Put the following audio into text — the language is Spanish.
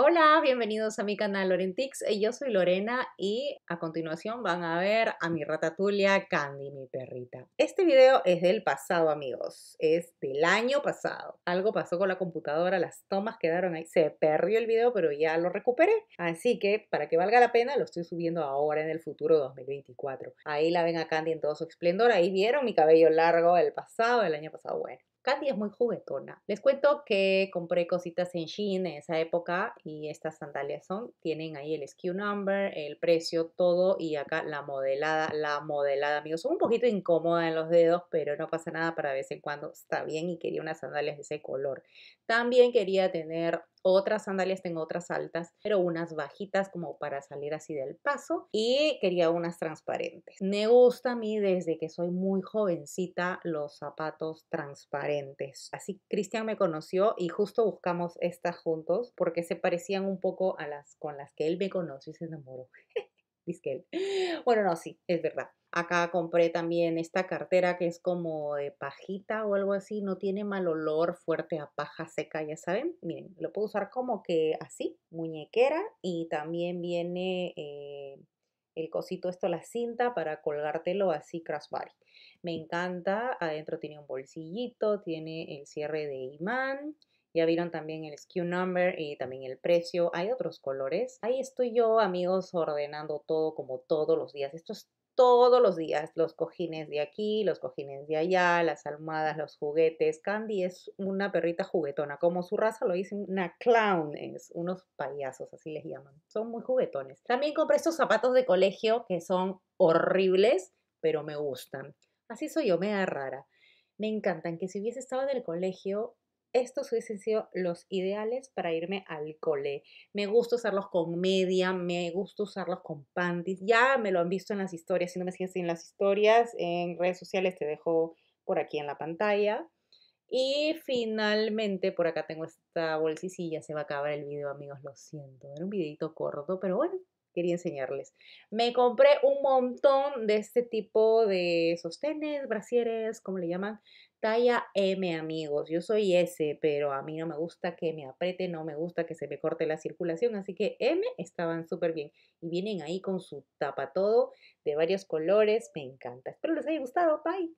Hola, bienvenidos a mi canal Lorentix. Eh, yo soy Lorena y a continuación van a ver a mi ratatulia Candy, mi perrita. Este video es del pasado, amigos. Es del año pasado. Algo pasó con la computadora, las tomas quedaron ahí. Se perdió el video, pero ya lo recuperé. Así que, para que valga la pena, lo estoy subiendo ahora en el futuro 2024. Ahí la ven a Candy en todo su esplendor. Ahí vieron mi cabello largo el pasado, el año pasado. Bueno, Candy es muy juguetona. Les cuento que compré cositas en Shein en esa época y estas sandalias son, tienen ahí el SKU number, el precio, todo y acá la modelada, la modelada, amigos. Son un poquito incómoda en los dedos, pero no pasa nada para vez en cuando está bien y quería unas sandalias de ese color. También quería tener otras sandalias, tengo otras altas, pero unas bajitas como para salir así del paso y quería unas transparentes. Me gusta a mí desde que soy muy jovencita los zapatos transparentes Así Cristian me conoció y justo buscamos estas juntos porque se parecían un poco a las con las que él me conoció y se enamoró. Dice él. Bueno, no, sí, es verdad. Acá compré también esta cartera que es como de pajita o algo así, no tiene mal olor fuerte a paja seca, ya saben. Miren, lo puedo usar como que así, muñequera y también viene eh, el cosito esto, la cinta para colgártelo así crossbody. Me encanta, adentro tiene un bolsillito, tiene el cierre de imán, ya vieron también el SKU number y también el precio. Hay otros colores. Ahí estoy yo, amigos, ordenando todo como todos los días. Esto es todos los días. Los cojines de aquí, los cojines de allá, las almohadas, los juguetes. Candy es una perrita juguetona. Como su raza lo dice, una clown es. Unos payasos, así les llaman. Son muy juguetones. También compré estos zapatos de colegio que son horribles, pero me gustan. Así soy yo, me rara. Me encantan que si hubiese estado en el colegio estos hubiesen sido los ideales para irme al cole. Me gusta usarlos con media, me gusta usarlos con panties. Ya me lo han visto en las historias. Si no me siguen en las historias, en redes sociales te dejo por aquí en la pantalla. Y finalmente, por acá tengo esta bolsicilla. Se va a acabar el video, amigos, lo siento. Era un videito corto, pero bueno, quería enseñarles. Me compré un montón de este tipo de sostenes, brasieres, como le llaman, talla M, amigos. Yo soy S, pero a mí no me gusta que me apriete, no me gusta que se me corte la circulación, así que M estaban súper bien. Y vienen ahí con su tapa todo de varios colores, me encanta. Espero les haya gustado, bye.